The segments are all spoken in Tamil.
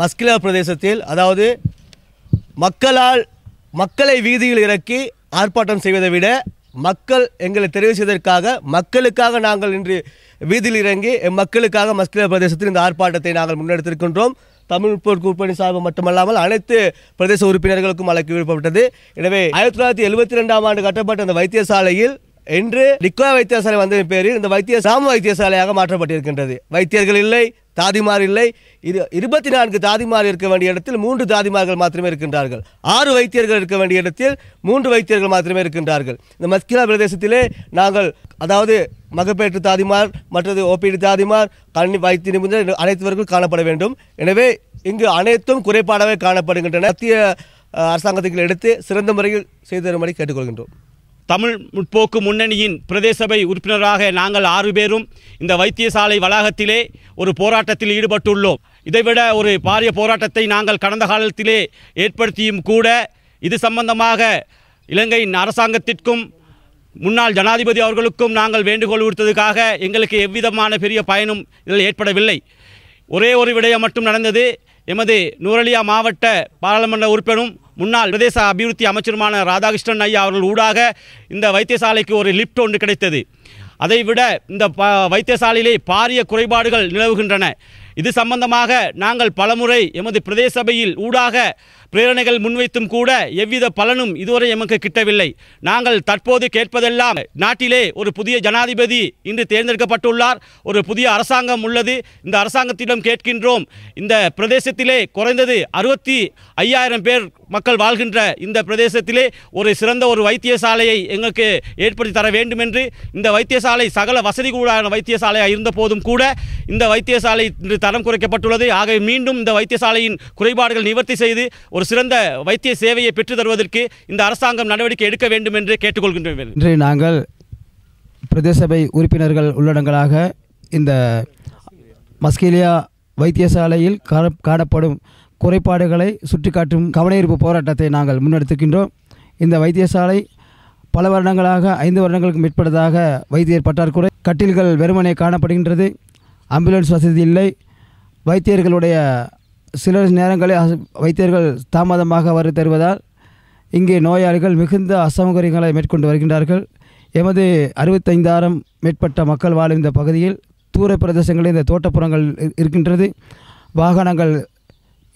மஸ்கிலா பிரதேசத்தில் அதாவது மக்களால் மக்களை வீதியில் இறக்கி ஆர்ப்பாட்டம் செய்வதை விட மக்கள் எங்களை தெரிவித்ததற்காக மக்களுக்காக நாங்கள் இன்று வீதியில் இறங்கி மக்களுக்காக மஸ்கிலா பிரதேசத்தில் இந்த ஆர்ப்பாட்டத்தை நாங்கள் முன்னெடுத்திருக்கின்றோம் தமிழ் கூட்டணி சார்பு மட்டுமல்லாமல் அனைத்து பிரதேச உறுப்பினர்களுக்கும் அழைக்க விடுப்பட்டது எனவே ஆயிரத்தி தொள்ளாயிரத்தி எழுபத்தி ரெண்டாம் ஆண்டு கட்டப்பட்ட அந்த வைத்தியசாலையில் இன்று டிக்கோ வைத்தியசாலை வந்ததின் பேரில் இந்த வைத்திய சாம வைத்தியசாலையாக மாற்றப்பட்டிருக்கின்றது வைத்தியர்கள் இல்லை தாதிமார் இல்லை இது இருபத்தி நான்கு தாதிமார் இருக்க வேண்டிய இடத்தில் மூன்று தாதிமார்கள் மாத்திரமே இருக்கின்றார்கள் ஆறு வைத்தியர்கள் இருக்க வேண்டிய இடத்தில் மூன்று வைத்தியர்கள் மாத்திரமே இருக்கின்றார்கள் இந்த மஸ்கிலா பிரதேசத்திலே நாங்கள் அதாவது மகப்பேற்று தாதிமார் மற்றது ஓபிடி தாதிமார் கண்ணி வைத்திய நிபுணர் அனைத்துவர்கள் காணப்பட வேண்டும் எனவே இங்கு அனைத்தும் குறைபாடாகவே காணப்படுகின்றன மத்திய அரசாங்கத்துக்கு எடுத்து சிறந்த முறையில் செய்து தரும்படி கேட்டுக்கொள்கின்றோம் தமிழ் முற்போக்கு முன்னணியின் பிரதேசபை உறுப்பினராக நாங்கள் ஆறு பேரும் இந்த வைத்தியசாலை வளாகத்திலே ஒரு போராட்டத்தில் ஈடுபட்டுள்ளோம் இதைவிட ஒரு பாரிய போராட்டத்தை நாங்கள் கடந்த காலத்திலே ஏற்படுத்தியும் கூட இது சம்பந்தமாக இலங்கையின் அரசாங்கத்திற்கும் முன்னாள் ஜனாதிபதி அவர்களுக்கும் நாங்கள் வேண்டுகோள் விடுத்ததுக்காக எங்களுக்கு எவ்விதமான பெரிய பயனும் இதில் ஏற்படவில்லை ஒரே ஒரு விடயம் மட்டும் நடந்தது எமது நூரலியா மாவட்ட பாராளுமன்ற உறுப்பினரும் முன்னாள் பிரதேச அபிவிருத்தி அமைச்சருமான ராதாகிருஷ்ணன் ஐயா அவர்கள் ஊடாக இந்த வைத்தியசாலைக்கு ஒரு லிப்ட் ஒன்று கிடைத்தது அதைவிட இந்த ப வைத்தியசாலையிலே பாரிய குறைபாடுகள் நிலவுகின்றன இது சம்பந்தமாக நாங்கள் பலமுறை எமது பிரதேச சபையில் ஊடாக பிரேரணைகள் முன்வைத்தும் கூட எவ்வித பலனும் இதுவரை எமக்கு கிட்டவில்லை நாங்கள் தற்போது கேட்பதெல்லாம் நாட்டிலே ஒரு புதிய ஜனாதிபதி இன்று தேர்ந்தெடுக்கப்பட்டுள்ளார் ஒரு புதிய அரசாங்கம் உள்ளது இந்த அரசாங்கத்திடம் கேட்கின்றோம் இந்த பிரதேசத்திலே குறைந்தது அறுபத்தி ஐயாயிரம் பேர் மக்கள் வாழ்கின்ற இந்த பிரதேசத்திலே ஒரு சிறந்த ஒரு வைத்தியசாலையை எங்களுக்கு ஏற்படுத்தி தர வேண்டும் என்று இந்த வைத்தியசாலை சகல வசதி கூடான வைத்தியசாலையாக இருந்த போதும் கூட இந்த வைத்தியசாலை இன்று தரம் குறைக்கப்பட்டுள்ளது ஆகவே மீண்டும் இந்த வைத்தியசாலையின் குறைபாடுகள் நிவர்த்தி செய்து ஒரு சிறந்த வைத்திய சேவையை பெற்று தருவதற்கு இந்த அரசாங்கம் நடவடிக்கை எடுக்க வேண்டும் என்று கேட்டுக்கொள்கின்றோம் இன்று நாங்கள் பிரதேசபை உறுப்பினர்கள் உள்ளடங்களாக இந்த மஸ்கேலியா வைத்தியசாலையில் காணப்படும் குறைபாடுகளை சுட்டிக்காட்டும் கவனஈர்ப்பு போராட்டத்தை நாங்கள் முன்னெடுத்துக்கின்றோம் இந்த வைத்தியசாலை பல வருடங்களாக ஐந்து வருடங்களுக்கு மேற்பட்டதாக வைத்தியர் பற்றாக்குறை கட்டில்கள் வெறுமனே காணப்படுகின்றது ஆம்புலன்ஸ் வசதி இல்லை வைத்தியர்களுடைய சில நேரங்களில் வைத்தியர்கள் தாமதமாக வரு தருவதால் இங்கே நோயாளிகள் மிகுந்த அசௌகரியங்களை மேற்கொண்டு வருகின்றார்கள் எமது அறுபத்தைந்தாயிரம் மேற்பட்ட மக்கள் வாழும் இந்த பகுதியில் தூர பிரதேசங்களில் இந்த தோட்டப்புறங்கள் இருக்கின்றது வாகனங்கள்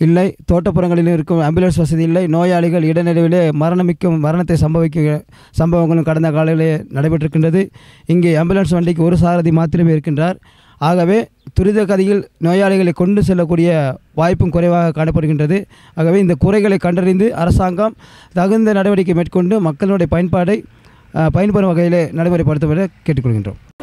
இல்லை தோட்டப்புறங்களிலும் இருக்கும் ஆம்புலன்ஸ் வசதி இல்லை நோயாளிகள் இடநிலையிலே மரணமிக்கும் மரணத்தை சம்பவிக்க சம்பவங்களும் கடந்த காலையிலே நடைபெற்றிருக்கின்றது இங்கே ஆம்புலன்ஸ் வண்டிக்கு ஒரு சாரதி மாத்திரமே இருக்கின்றார் ஆகவே துரித கதியில் நோயாளிகளை கொண்டு செல்லக்கூடிய வாய்ப்பும் குறைவாக காணப்படுகின்றது ஆகவே இந்த குறைகளை கண்டறிந்து அரசாங்கம் தகுந்த நடவடிக்கை மேற்கொண்டு மக்களுடைய பயன்பாடை பயன்பெறும் வகையிலே நடைமுறைப்படுத்த கேட்டுக்கொள்கின்றோம்